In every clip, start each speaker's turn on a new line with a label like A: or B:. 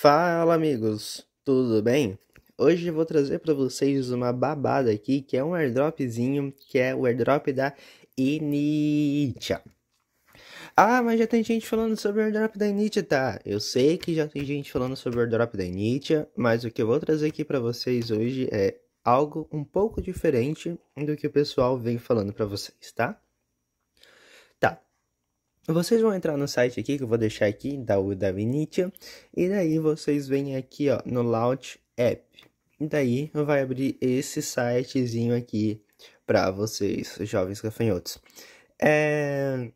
A: Fala, amigos, tudo bem? Hoje vou trazer para vocês uma babada aqui, que é um airdropzinho, que é o airdrop da Initia. Ah, mas já tem gente falando sobre o airdrop da Initia, tá? Eu sei que já tem gente falando sobre o airdrop da Initia, mas o que eu vou trazer aqui para vocês hoje é algo um pouco diferente do que o pessoal vem falando para vocês, tá? Vocês vão entrar no site aqui, que eu vou deixar aqui, da Uda e daí vocês vêm aqui, ó, no Launch App. E daí vai abrir esse sitezinho aqui para vocês, jovens gafanhotos. É...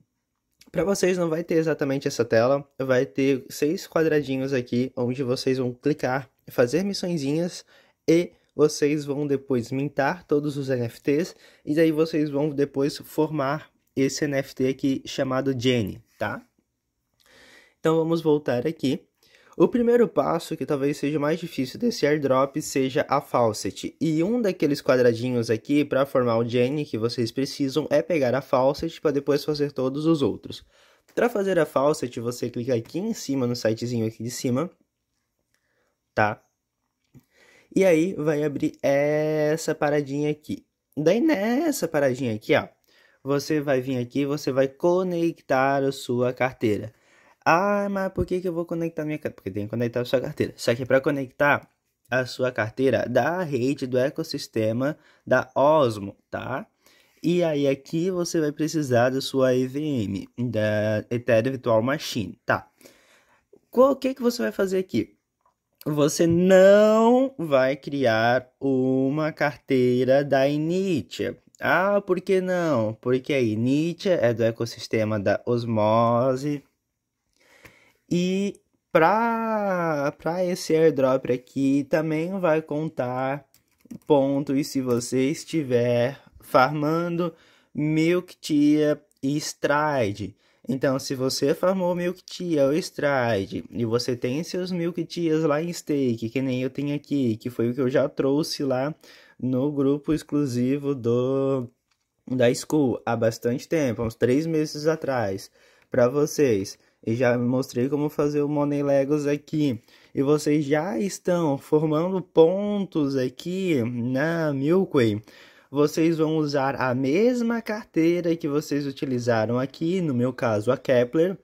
A: Para vocês não vai ter exatamente essa tela, vai ter seis quadradinhos aqui onde vocês vão clicar, fazer missõezinhas e vocês vão depois mintar todos os NFTs e daí vocês vão depois formar esse NFT aqui chamado Jenny, tá? Então vamos voltar aqui. O primeiro passo, que talvez seja mais difícil desse airdrop, seja a Faucet. E um daqueles quadradinhos aqui para formar o Jenny que vocês precisam é pegar a Faucet para depois fazer todos os outros. Para fazer a Faucet, você clica aqui em cima, no sitezinho aqui de cima, tá? E aí vai abrir essa paradinha aqui. Daí nessa paradinha aqui, ó, você vai vir aqui, você vai conectar a sua carteira. Ah, mas por que, que eu vou conectar minha carteira? Porque tem que conectar a sua carteira. Só que para conectar a sua carteira da rede do ecossistema da Osmo, tá? E aí aqui você vai precisar da sua EVM, da Ethereum Virtual Machine, tá? O que, que você vai fazer aqui? Você não vai criar uma carteira da Initia, ah, por que não? Porque aí Nietzsche é do ecossistema da osmose. E para esse airdrop aqui também vai contar pontos se você estiver farmando Milk Tia e Stride. Então, se você farmou Milk Tia ou Stride e você tem seus Milk Tias lá em stake, que nem eu tenho aqui, que foi o que eu já trouxe lá no grupo exclusivo do da School há bastante tempo, uns três meses atrás, para vocês. E já mostrei como fazer o Money Legos aqui. E vocês já estão formando pontos aqui na Milkway. Vocês vão usar a mesma carteira que vocês utilizaram aqui, no meu caso a Kepler,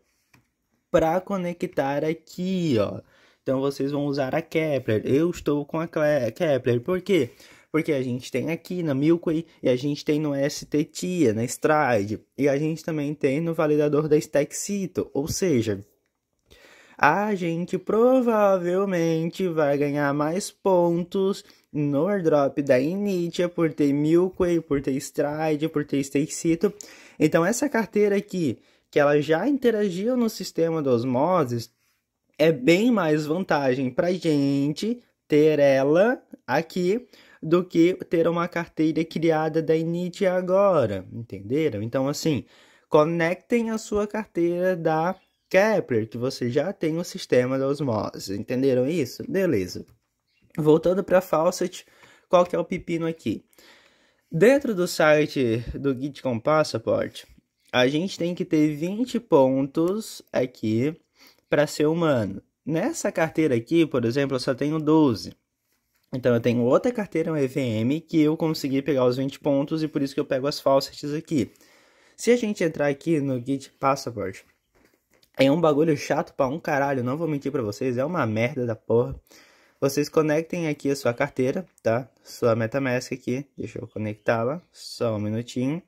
A: para conectar aqui, ó. Então vocês vão usar a Kepler. Eu estou com a Kepler. Por quê? Porque porque a gente tem aqui na Milkway, e a gente tem no STTIA, na Stride, e a gente também tem no validador da Stackcito, ou seja, a gente provavelmente vai ganhar mais pontos no airdrop da Initia por ter Milkway, por ter Stride, por ter Stakecito. Então essa carteira aqui, que ela já interagiu no sistema dos Moses, é bem mais vantagem para gente ter ela aqui do que ter uma carteira criada da init agora, entenderam? Então, assim, conectem a sua carteira da Kepler, que você já tem o sistema da osmose, entenderam isso? Beleza. Voltando para a Fawcett, qual que é o pepino aqui? Dentro do site do Git Passport, a gente tem que ter 20 pontos aqui para ser humano. Nessa carteira aqui, por exemplo, eu só tenho 12. Então eu tenho outra carteira, um EVM, que eu consegui pegar os 20 pontos e por isso que eu pego as falsetes aqui. Se a gente entrar aqui no Git Passport, é um bagulho chato pra um caralho, não vou mentir pra vocês, é uma merda da porra. Vocês conectem aqui a sua carteira, tá? Sua Metamask aqui, deixa eu conectá-la, só um minutinho.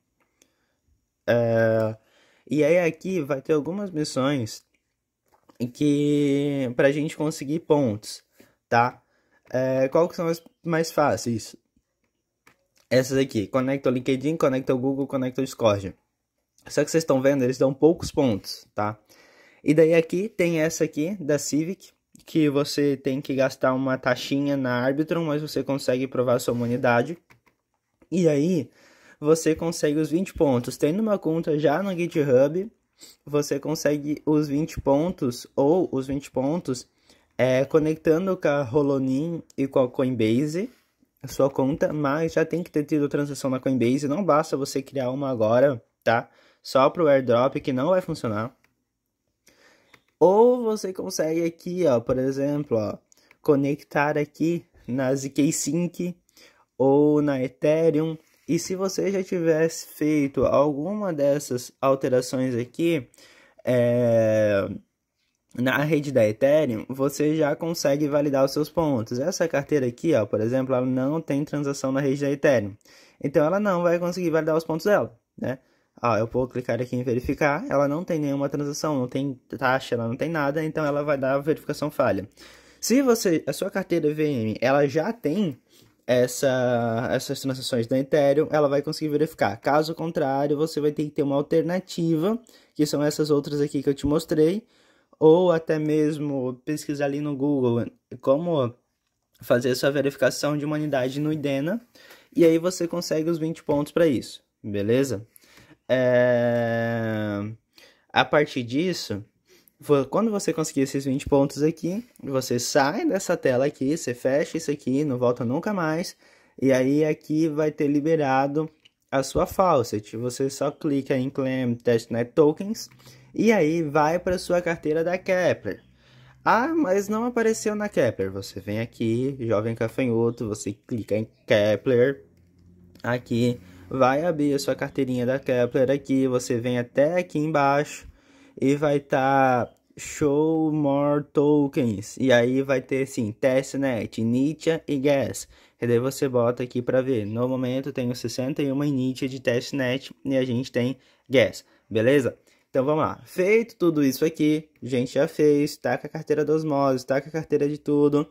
A: É, e aí aqui vai ter algumas missões que pra gente conseguir pontos, tá? É, qual que são as mais fáceis? Essas aqui. Conecta o LinkedIn, conecta o Google, conecta o Discord. Só que vocês estão vendo, eles dão poucos pontos, tá? E daí aqui tem essa aqui da Civic, que você tem que gastar uma taxinha na Arbitrum, mas você consegue provar sua humanidade. E aí você consegue os 20 pontos. Tendo uma conta já no GitHub, você consegue os 20 pontos ou os 20 pontos é, conectando com a Holonin e com a Coinbase, a sua conta, mas já tem que ter tido transação na Coinbase, não basta você criar uma agora, tá? Só para o airdrop, que não vai funcionar. Ou você consegue aqui, ó, por exemplo, ó, conectar aqui na ZK Sync ou na Ethereum. E se você já tivesse feito alguma dessas alterações aqui, é na rede da Ethereum, você já consegue validar os seus pontos. Essa carteira aqui, ó, por exemplo, ela não tem transação na rede da Ethereum. Então ela não vai conseguir validar os pontos dela, né? Ó, eu vou clicar aqui em verificar, ela não tem nenhuma transação, não tem taxa, ela não tem nada, então ela vai dar a verificação falha. Se você, a sua carteira VM, ela já tem essa, essas transações da Ethereum, ela vai conseguir verificar. Caso contrário, você vai ter que ter uma alternativa, que são essas outras aqui que eu te mostrei, ou até mesmo pesquisar ali no Google como fazer sua verificação de humanidade no IDENA, e aí você consegue os 20 pontos para isso, beleza? É... A partir disso, quando você conseguir esses 20 pontos aqui, você sai dessa tela aqui, você fecha isso aqui, não volta nunca mais, e aí aqui vai ter liberado a sua faucet. Você só clica em Claim TestNet Tokens e aí vai para sua carteira da Kepler. Ah, mas não apareceu na Kepler. Você vem aqui, jovem cafanhoto, você clica em Kepler. Aqui vai abrir a sua carteirinha da Kepler aqui, você vem até aqui embaixo e vai estar tá show more tokens. E aí vai ter assim, testnet, Nietzsche e gas. E daí você bota aqui para ver. No momento tenho 61 Nietzsche de testnet e a gente tem gas, beleza? Então vamos lá. Feito tudo isso aqui, a gente já fez, tá com a carteira dos osmose, tá com a carteira de tudo.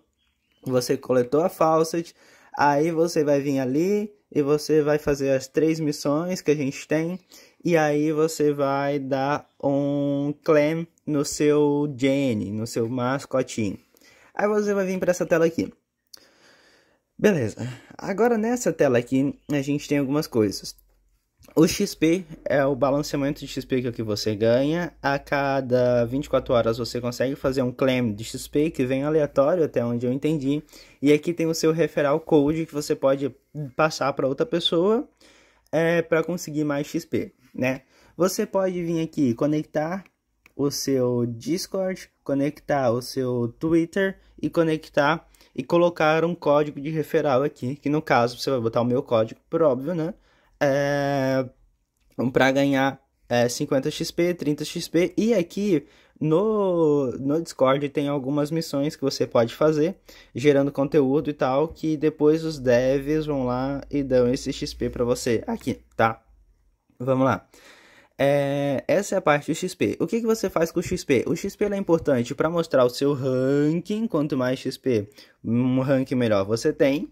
A: Você coletou a faucet, aí você vai vir ali e você vai fazer as três missões que a gente tem. E aí você vai dar um claim no seu Jenny, no seu mascotinho. Aí você vai vir para essa tela aqui. Beleza. Agora nessa tela aqui a gente tem algumas coisas. O XP é o balanceamento de XP é que, você ganha. A cada 24 horas você consegue fazer um claim de XP que vem aleatório, até onde eu entendi. E aqui tem o seu referral code que você pode passar para outra pessoa é, para conseguir mais XP, né? Você pode vir aqui conectar o seu Discord, conectar o seu Twitter e conectar e colocar um código de referral aqui, que no caso você vai botar o meu código, por óbvio, né? é, para ganhar é, 50 XP, 30 XP. E aqui no, no Discord tem algumas missões que você pode fazer, gerando conteúdo e tal, que depois os devs vão lá e dão esse XP para você. Aqui, tá? Vamos lá. É, essa é a parte do XP. O que, que você faz com o XP? O XP é importante para mostrar o seu ranking. Quanto mais XP, um ranking melhor você tem.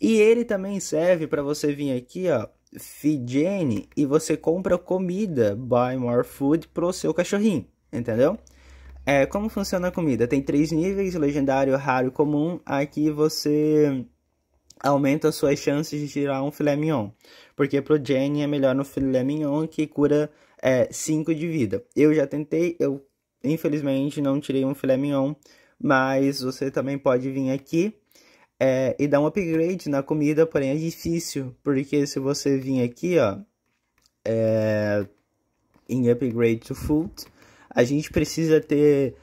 A: E ele também serve para você vir aqui, ó Fidjane e você compra comida, buy more food, pro seu cachorrinho, entendeu? É, como funciona a comida? Tem três níveis, legendário, raro e comum. Aqui você aumenta suas chances de tirar um filé mignon. Porque pro Jenny é melhor no filé mignon, que cura 5 é, de vida. Eu já tentei, eu infelizmente não tirei um filé mignon. Mas você também pode vir aqui é, e dar um upgrade na comida, porém é difícil, porque se você vir aqui, ó, é, em upgrade to food, a gente precisa ter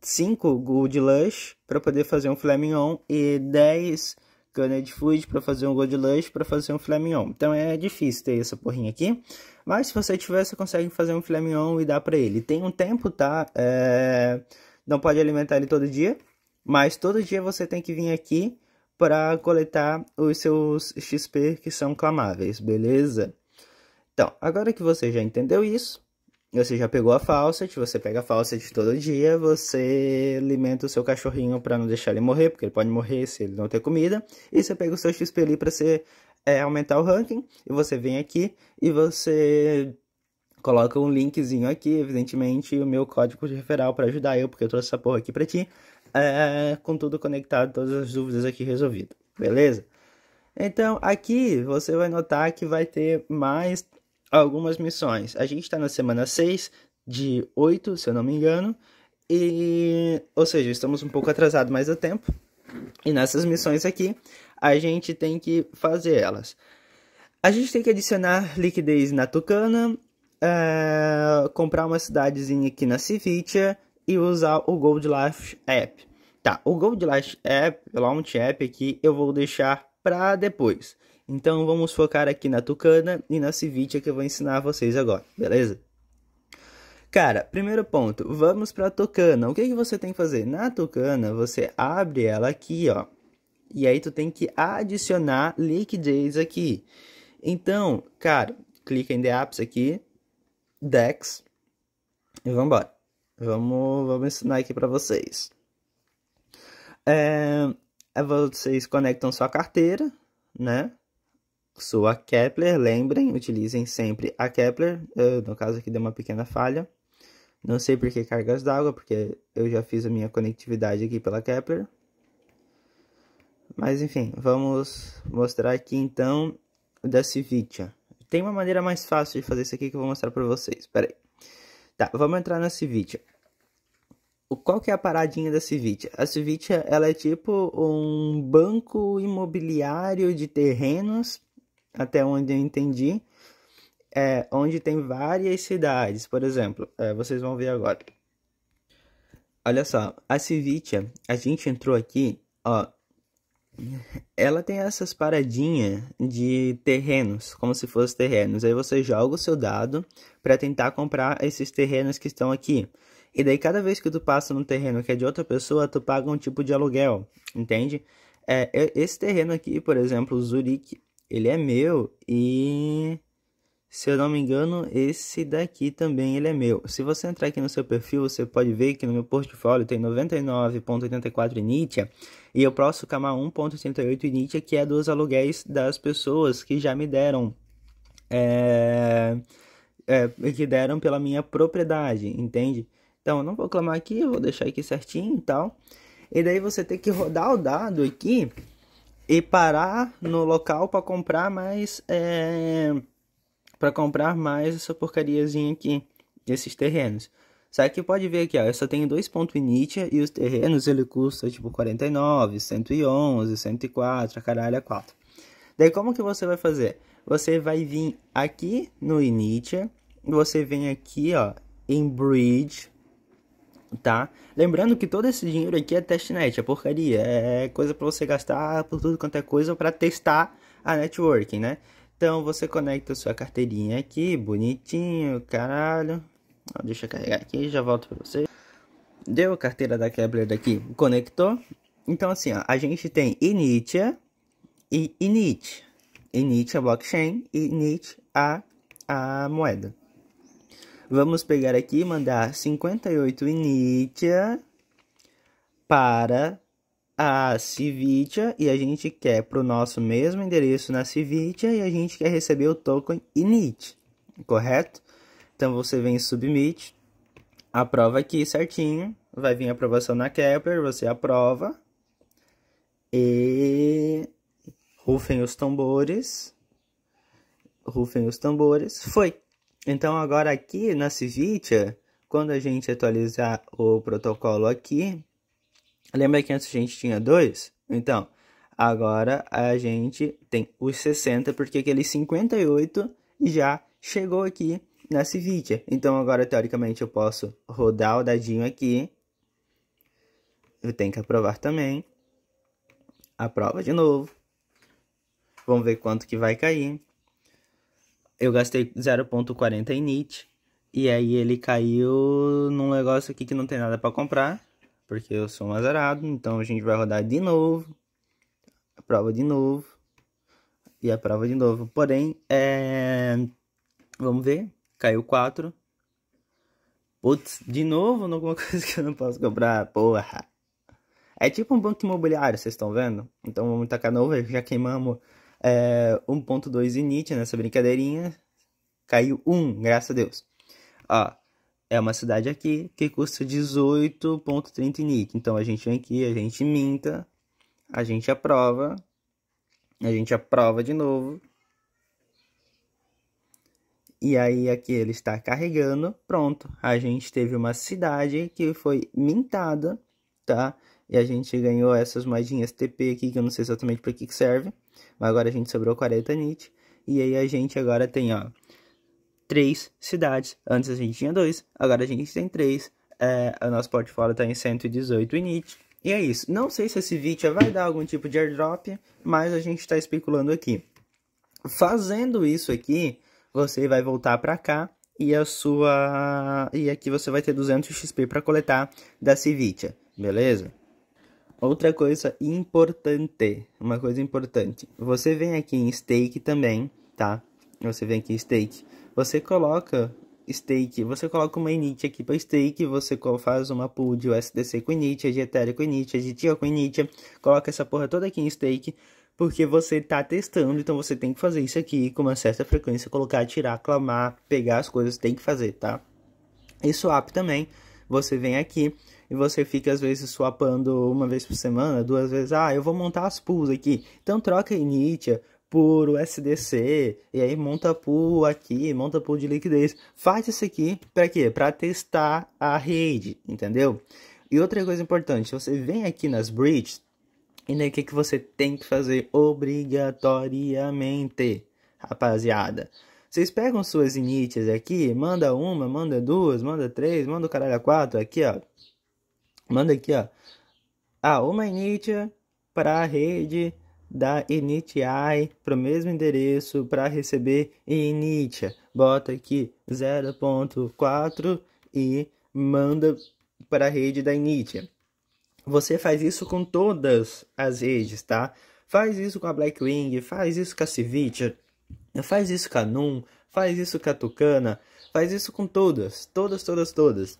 A: 5 é, é gold lush para poder fazer um flamion e 10 canned food para fazer um gold lush para fazer um flamion. Então é difícil ter essa porrinha aqui, mas se você tiver, você consegue fazer um flamion e dar para ele. Tem um tempo, tá? É, não pode alimentar ele todo dia mas todo dia você tem que vir aqui para coletar os seus XP que são clamáveis, beleza? Então, agora que você já entendeu isso, você já pegou a falset, você pega a falset todo dia, você alimenta o seu cachorrinho para não deixar ele morrer, porque ele pode morrer se ele não ter comida, e você pega o seu XP ali para você é, aumentar o ranking, e você vem aqui e você coloca um linkzinho aqui, evidentemente, o meu código de referral para ajudar eu, porque eu trouxe essa porra aqui para ti. É, é, é, com tudo conectado, todas as dúvidas aqui resolvidas, beleza? Então, aqui você vai notar que vai ter mais algumas missões. A gente está na semana 6 de 8, se eu não me engano, e, ou seja, estamos um pouco atrasados mais a tempo. E nessas missões aqui, a gente tem que fazer elas. A gente tem que adicionar liquidez na Tucana, é, comprar uma cidadezinha aqui na Civitia, e usar o Gold Life App. Tá, o Gold Life App, Launch App aqui, eu vou deixar para depois. Então vamos focar aqui na Tucana e na Civitia que eu vou ensinar a vocês agora, beleza? Cara, primeiro ponto, vamos para a Tucana. O que, que você tem que fazer? Na Tucana, você abre ela aqui, ó. E aí tu tem que adicionar liquidez aqui. Então, cara, clica em The Apps aqui, Dex, e vamos embora. Vamos, vamos ensinar aqui para vocês. É, é, vocês conectam sua carteira, né? Sua Kepler, lembrem, utilizem sempre a Kepler. Eu, no caso aqui deu uma pequena falha. Não sei por que cargas d'água, porque eu já fiz a minha conectividade aqui pela Kepler. Mas enfim, vamos mostrar aqui então da Civitia. Tem uma maneira mais fácil de fazer isso aqui que eu vou mostrar para vocês. Peraí. aí. Tá, vamos entrar na Civitia qual que é a paradinha da Civitia? A Civitia, ela é tipo um banco imobiliário de terrenos, até onde eu entendi, é, onde tem várias cidades. Por exemplo, é, vocês vão ver agora. Olha só, a Civitia, a gente entrou aqui, ó. Ela tem essas paradinhas de terrenos, como se fossem terrenos. Aí você joga o seu dado para tentar comprar esses terrenos que estão aqui. E daí, cada vez que tu passa num terreno que é de outra pessoa, tu paga um tipo de aluguel, entende? É, esse terreno aqui, por exemplo, Zurique, ele é meu e. Se eu não me engano, esse daqui também ele é meu. Se você entrar aqui no seu perfil, você pode ver que no meu portfólio tem 99.84 Nietzsche e eu posso camar 1.38 Nietzsche, que é dos aluguéis das pessoas que já me deram. É, é, que deram pela minha propriedade, entende? Então, eu não vou clamar aqui, eu vou deixar aqui certinho e tal. E daí você tem que rodar o dado aqui e parar no local para comprar mais é, para comprar mais essa porcariazinha aqui esses terrenos. Só que pode ver aqui, ó, eu só tenho dois pontos Nietzsche e os terrenos ele custa tipo 49, 111, 104, caralho, é 4. Daí como que você vai fazer? Você vai vir aqui no Nietzsche, você vem aqui, ó, em Bridge, tá? Lembrando que todo esse dinheiro aqui é testnet, é porcaria, é coisa para você gastar por tudo quanto é coisa para testar a networking, né? Então você conecta sua carteirinha aqui, bonitinho, caralho. Ó, deixa eu carregar aqui, já volto para você. Deu a carteira da Kepler daqui conectou. Então assim, ó, a gente tem Initia e Init. Init a blockchain e Init a, a moeda. Vamos pegar aqui e mandar 58 initia para a Civitia e a gente quer para o nosso mesmo endereço na Civitia e a gente quer receber o token init, correto? Então você vem em submit, aprova aqui certinho, vai vir a aprovação na Kepler, você aprova e rufem os tambores, rufem os tambores, foi! Então agora aqui na Civitia, quando a gente atualizar o protocolo aqui, lembra que antes a gente tinha dois? Então, agora a gente tem os 60, porque aquele 58 já chegou aqui na Civitia. Então agora teoricamente eu posso rodar o dadinho aqui. Eu tenho que aprovar também. Aprova de novo. Vamos ver quanto que vai cair eu gastei 0.40 em NIT. E aí ele caiu num negócio aqui que não tem nada para comprar. Porque eu sou um azarado. Então a gente vai rodar de novo. A prova de novo. E a prova de novo. Porém, é... Vamos ver. Caiu 4. Putz, de novo alguma coisa que eu não posso comprar. Porra. É tipo um banco imobiliário, vocês estão vendo? Então vamos tacar novo, já queimamos é, 1.2 e Nietzsche nessa brincadeirinha. Caiu 1, graças a Deus. Ó, é uma cidade aqui que custa 18.30 init. Então a gente vem aqui, a gente minta, a gente aprova, a gente aprova de novo. E aí aqui ele está carregando, pronto. A gente teve uma cidade que foi mintada, tá? E a gente ganhou essas moedinhas TP aqui, que eu não sei exatamente para que, que serve. Mas agora a gente sobrou 40 nit. E aí a gente agora tem, ó, três cidades. Antes a gente tinha dois, agora a gente tem três. É, o nosso portfólio está em 118 init. E é isso. Não sei se esse vídeo vai dar algum tipo de airdrop, mas a gente está especulando aqui. Fazendo isso aqui, você vai voltar para cá e a sua e aqui você vai ter 200 XP para coletar da Civitia, beleza? Outra coisa importante, uma coisa importante. Você vem aqui em steak também, tá? Você vem aqui em steak. Você coloca steak, você coloca uma init aqui para steak, você faz uma pool de USDC com init, de Ethereum com init, de TIA com init, coloca essa porra toda aqui em steak, porque você tá testando, então você tem que fazer isso aqui com uma certa frequência, colocar, tirar, clamar, pegar as coisas, tem que fazer, tá? E swap também, você vem aqui e você fica às vezes swapando uma vez por semana, duas vezes, ah, eu vou montar as pools aqui. Então troca Initia por USDC e aí monta pool aqui, monta pool de liquidez. Faz isso aqui para quê? Para testar a rede, entendeu? E outra coisa importante, você vem aqui nas bridges e daí o que, que você tem que fazer obrigatoriamente, rapaziada. Vocês pegam suas initias aqui, manda uma, manda duas, manda três, manda o caralho a quatro aqui, ó. Manda aqui, ó. Ah, uma initia para a rede da initiai para o mesmo endereço para receber initia. Bota aqui 0.4 e manda para a rede da initia. Você faz isso com todas as redes, tá? Faz isso com a Blackwing, faz isso com a Civitia, faz isso com a Num, faz isso com a Tucana, faz isso com todas, todas, todas, todas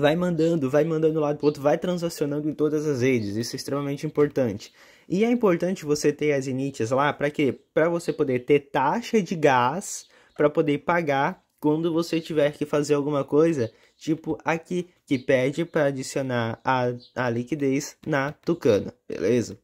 A: vai mandando, vai mandando lado para outro, vai transacionando em todas as redes. Isso é extremamente importante. E é importante você ter as inites lá para quê? Para você poder ter taxa de gás para poder pagar quando você tiver que fazer alguma coisa, tipo aqui que pede para adicionar a, a liquidez na Tucana, beleza?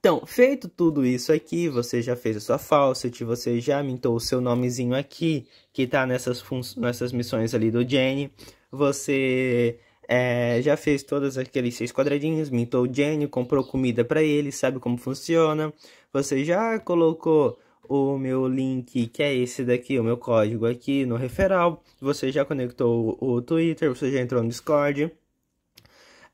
A: Então, feito tudo isso aqui, você já fez a sua falsity, você já mintou o seu nomezinho aqui, que está nessas, nessas missões ali do Jenny. Você é, já fez todos aqueles seis quadradinhos, mintou o Jenny, comprou comida para ele, sabe como funciona. Você já colocou o meu link, que é esse daqui, o meu código aqui no referral. Você já conectou o, Twitter, você já entrou no Discord.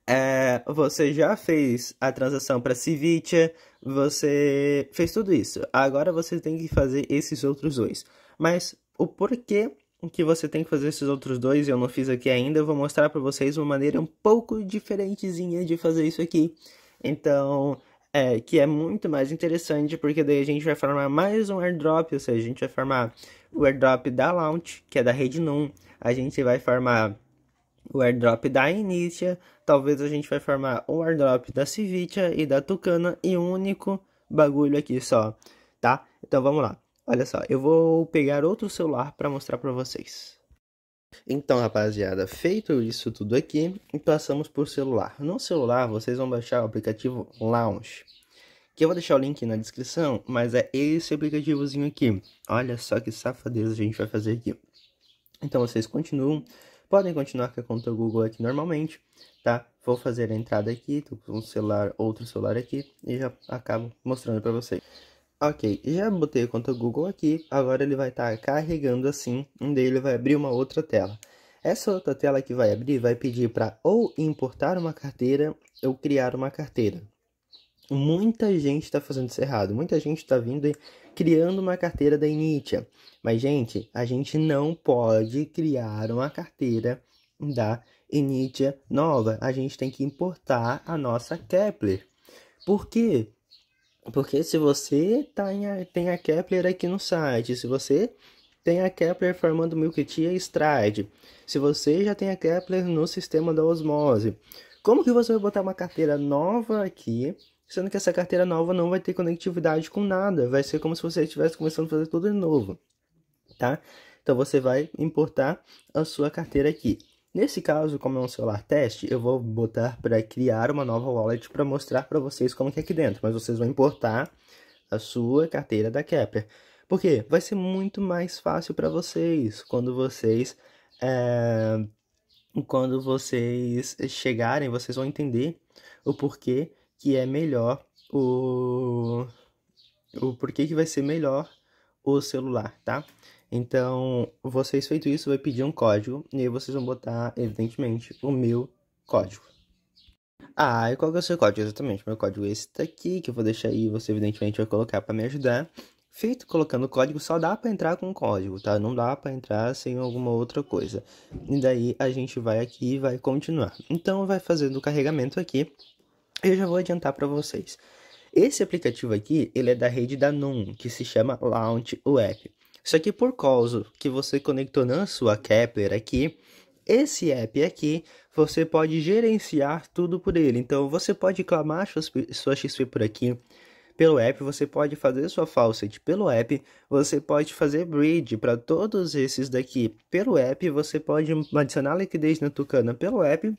A: É, você já fez a transação para Civitia, você fez tudo isso. Agora você tem que fazer esses outros dois. Mas o porquê o que você tem que fazer esses outros dois, eu não fiz aqui ainda, eu vou mostrar para vocês uma maneira um pouco diferentezinha de fazer isso aqui. Então, é, que é muito mais interessante, porque daí a gente vai formar mais um airdrop, ou seja, a gente vai formar o airdrop da Launch, que é da rede Num, a gente vai formar o airdrop da Initia, talvez a gente vai formar o airdrop da Civitia e da Tucana e um único bagulho aqui só, tá? Então vamos lá. Olha só, eu vou pegar outro celular para mostrar para vocês. Então, rapaziada, feito isso tudo aqui, passamos por celular. No celular, vocês vão baixar o aplicativo Lounge, que eu vou deixar o link na descrição, mas é esse aplicativozinho aqui. Olha só que safadeza a gente vai fazer aqui. Então, vocês continuam, podem continuar com a conta Google aqui normalmente, tá? Vou fazer a entrada aqui, tô com um celular, outro celular aqui, e já acabo mostrando para vocês. Ok, já botei a conta Google aqui, agora ele vai estar tá carregando assim, onde ele vai abrir uma outra tela. Essa outra tela que vai abrir vai pedir para ou importar uma carteira ou criar uma carteira. Muita gente está fazendo isso errado, muita gente está vindo e criando uma carteira da Initia. Mas, gente, a gente não pode criar uma carteira da Initia nova. A gente tem que importar a nossa Kepler. Por quê? Porque se você tá em, tem a Kepler aqui no site, se você tem a Kepler formando milk e Stride, se você já tem a Kepler no sistema da osmose, como que você vai botar uma carteira nova aqui, sendo que essa carteira nova não vai ter conectividade com nada, vai ser como se você estivesse começando a fazer tudo de novo, tá? Então você vai importar a sua carteira aqui. Nesse caso, como é um celular teste, eu vou botar para criar uma nova wallet para mostrar para vocês como que é aqui dentro, mas vocês vão importar a sua carteira da Kepler. Porque vai ser muito mais fácil para vocês quando vocês é, quando vocês chegarem, vocês vão entender o porquê que é melhor o o porquê que vai ser melhor o celular, tá? Então, vocês feito isso, vai pedir um código e aí vocês vão botar, evidentemente, o meu código. Ah, e qual que é o seu código exatamente? Meu código é esse daqui, que eu vou deixar aí, você evidentemente vai colocar para me ajudar. Feito colocando o código, só dá para entrar com o código, tá? Não dá para entrar sem alguma outra coisa. E daí a gente vai aqui e vai continuar. Então vai fazendo o carregamento aqui. Eu já vou adiantar para vocês. Esse aplicativo aqui, ele é da rede da NUM, que se chama Launch Web. Só que por causa que você conectou na sua Kepler aqui, esse app aqui, você pode gerenciar tudo por ele. Então você pode clamar sua XP por aqui, pelo app, você pode fazer sua faucet pelo app, você pode fazer bridge para todos esses daqui pelo app, você pode adicionar liquidez na Tucana pelo app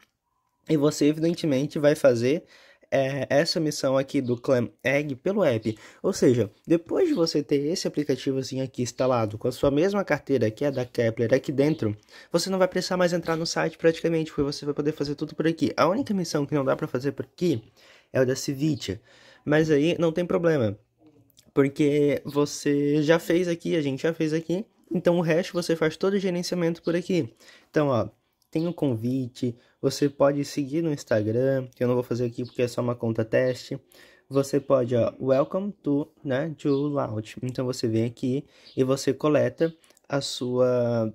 A: e você evidentemente vai fazer é, essa missão aqui do Clam Egg pelo app. Ou seja, depois de você ter esse aplicativozinho aqui instalado com a sua mesma carteira que é da Kepler aqui dentro, você não vai precisar mais entrar no site praticamente, porque você vai poder fazer tudo por aqui. A única missão que não dá para fazer por aqui é o da Civitia, mas aí não tem problema. Porque você já fez aqui, a gente já fez aqui, então o resto você faz todo o gerenciamento por aqui. Então, ó, tem um convite, você pode seguir no Instagram, que eu não vou fazer aqui porque é só uma conta teste. Você pode, ó, welcome to, né, to launch. Então você vem aqui e você coleta a sua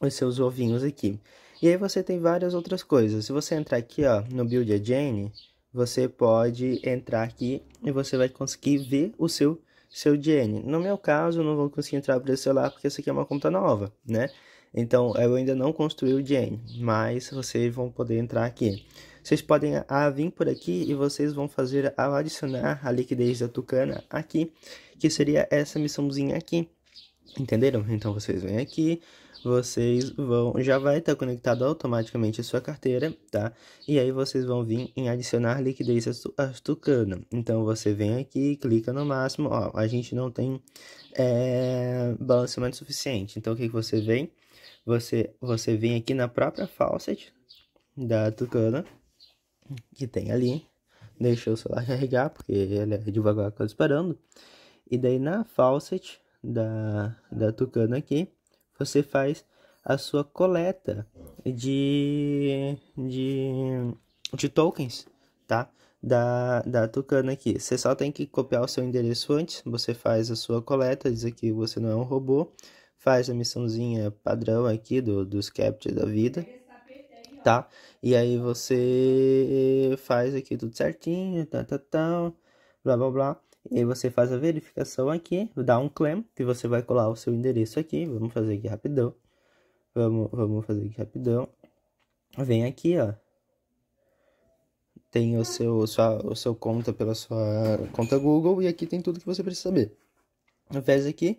A: os seus ovinhos aqui. E aí você tem várias outras coisas. Se você entrar aqui, ó, no Build a Jane, você pode entrar aqui e você vai conseguir ver o seu seu Jane. No meu caso, eu não vou conseguir entrar para celular porque essa aqui é uma conta nova, né? Então, eu ainda não construí o Jane, mas vocês vão poder entrar aqui. Vocês podem ah, vir por aqui e vocês vão fazer ao adicionar a liquidez da Tucana aqui, que seria essa missãozinha aqui. Entenderam? Então vocês vêm aqui, vocês vão, já vai estar conectado automaticamente a sua carteira, tá? E aí vocês vão vir em adicionar liquidez Tucana. Então você vem aqui, clica no máximo, ó, a gente não tem é, balanceamento suficiente. Então o que, que você vem? Você, você vem aqui na própria faucet da Tucana, que tem ali. Deixa o celular carregar, porque ele é devagar, acaba disparando. E daí na faucet da, da Tucana aqui, você faz a sua coleta de, de, de tokens, tá? Da, da Tucana aqui. Você só tem que copiar o seu endereço antes, você faz a sua coleta, diz aqui você não é um robô faz a missãozinha padrão aqui do, dos captcha da vida, tá? E aí você faz aqui tudo certinho, tá, tá, tá, blá, blá, blá. E aí você faz a verificação aqui, dá um claim, que você vai colar o seu endereço aqui. Vamos fazer aqui rapidão. Vamos, vamos fazer aqui rapidão. Vem aqui, ó. Tem o seu, sua, o seu conta pela sua conta Google e aqui tem tudo que você precisa saber. Faz aqui,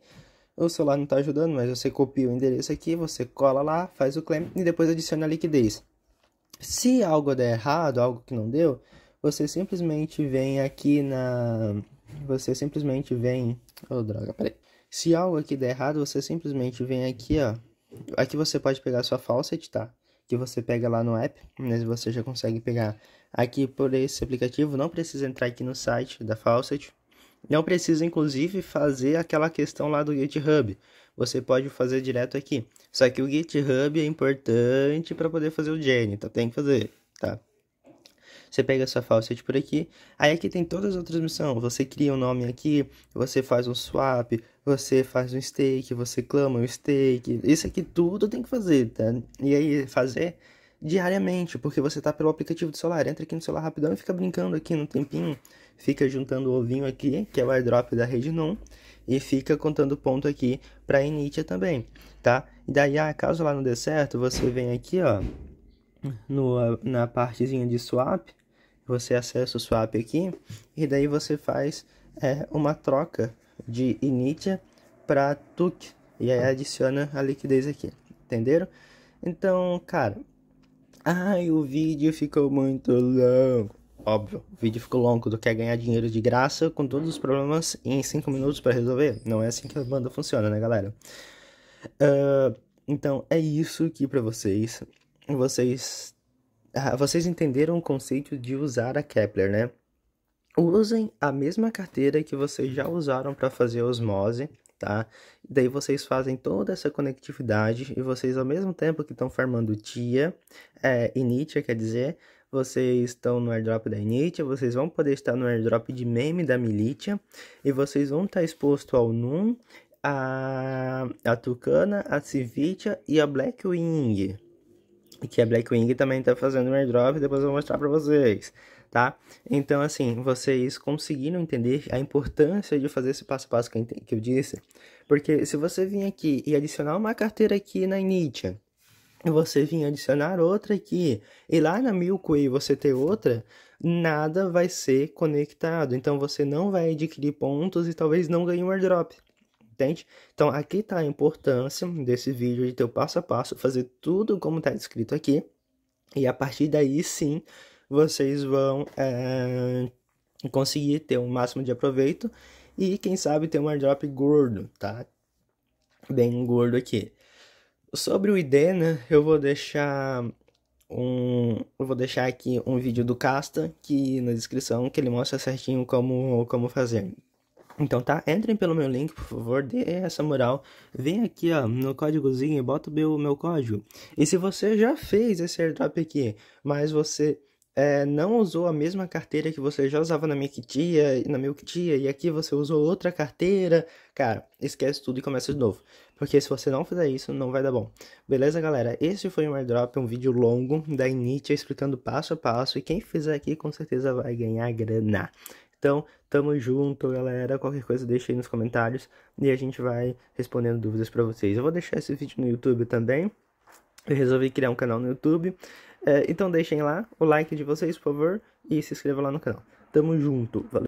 A: o celular não está ajudando, mas você copia o endereço aqui, você cola lá, faz o claim e depois adiciona a liquidez. Se algo der errado, algo que não deu, você simplesmente vem aqui na. Você simplesmente vem. Oh, droga, peraí. Se algo aqui der errado, você simplesmente vem aqui, ó. Aqui você pode pegar sua faucet, tá? Que você pega lá no app, mas você já consegue pegar aqui por esse aplicativo. Não precisa entrar aqui no site da faucet. Não precisa, inclusive, fazer aquela questão lá do GitHub. Você pode fazer direto aqui. Só que o GitHub é importante para poder fazer o Jenny, então tem que fazer, tá? Você pega sua falset por aqui. Aí aqui tem todas as outras missões. Você cria um nome aqui, você faz um swap, você faz um stake, você clama um stake. Isso aqui tudo tem que fazer, tá? E aí, fazer diariamente, porque você tá pelo aplicativo do celular. Entra aqui no celular rapidão e fica brincando aqui no tempinho. Fica juntando o ovinho aqui, que é o airdrop da rede NUM, e fica contando ponto aqui pra Initia também, tá? E daí, ah, caso lá não dê certo, você vem aqui, ó, no, na partezinha de swap, você acessa o swap aqui, e daí você faz é, uma troca de Initia para TUC, e aí adiciona a liquidez aqui, entenderam? Então, cara, Ai, o vídeo ficou muito longo. Óbvio, o vídeo ficou longo do que é ganhar dinheiro de graça com todos os problemas em 5 minutos para resolver. Não é assim que a banda funciona, né, galera? Uh, então, é isso aqui para vocês. Vocês, uh, vocês entenderam o conceito de usar a Kepler, né? Usem a mesma carteira que vocês já usaram para fazer osmose tá? daí vocês fazem toda essa conectividade e vocês, ao mesmo tempo que estão formando TIA, é, nitia quer dizer, vocês estão no airdrop da nitia vocês vão poder estar no airdrop de meme da Militia e vocês vão estar tá expostos exposto ao NUM, a, a Tucana, a Civitia e a Blackwing. Que a Blackwing também está fazendo um airdrop, depois eu vou mostrar para vocês tá? Então, assim, vocês conseguiram entender a importância de fazer esse passo a passo que eu disse? Porque se você vir aqui e adicionar uma carteira aqui na Initia, você vir adicionar outra aqui e lá na Milkway você ter outra, nada vai ser conectado. Então você não vai adquirir pontos e talvez não ganhe um airdrop. Entende? Então aqui está a importância desse vídeo de ter o passo a passo, fazer tudo como está descrito aqui. E a partir daí sim vocês vão é, conseguir ter o um máximo de aproveito e quem sabe ter um airdrop gordo, tá? Bem gordo aqui. Sobre o ID, né, eu vou deixar um, eu vou deixar aqui um vídeo do Casta que na descrição que ele mostra certinho como como fazer. Então tá, entrem pelo meu link, por favor, dê essa moral. Vem aqui, ó, no códigozinho, e bota o meu, meu código. E se você já fez esse airdrop aqui, mas você é, não usou a mesma carteira que você já usava na e na Milktia, e aqui você usou outra carteira, cara, esquece tudo e começa de novo. Porque se você não fizer isso, não vai dar bom. Beleza, galera? Esse foi um airdrop, um vídeo longo da Initia explicando passo a passo, e quem fizer aqui com certeza vai ganhar grana. Então, tamo junto, galera. Qualquer coisa deixa aí nos comentários e a gente vai respondendo dúvidas para vocês. Eu vou deixar esse vídeo no YouTube também. Eu resolvi criar um canal no YouTube. É, então deixem lá o like de vocês, por favor, e se inscrevam lá no canal. Tamo junto, valeu!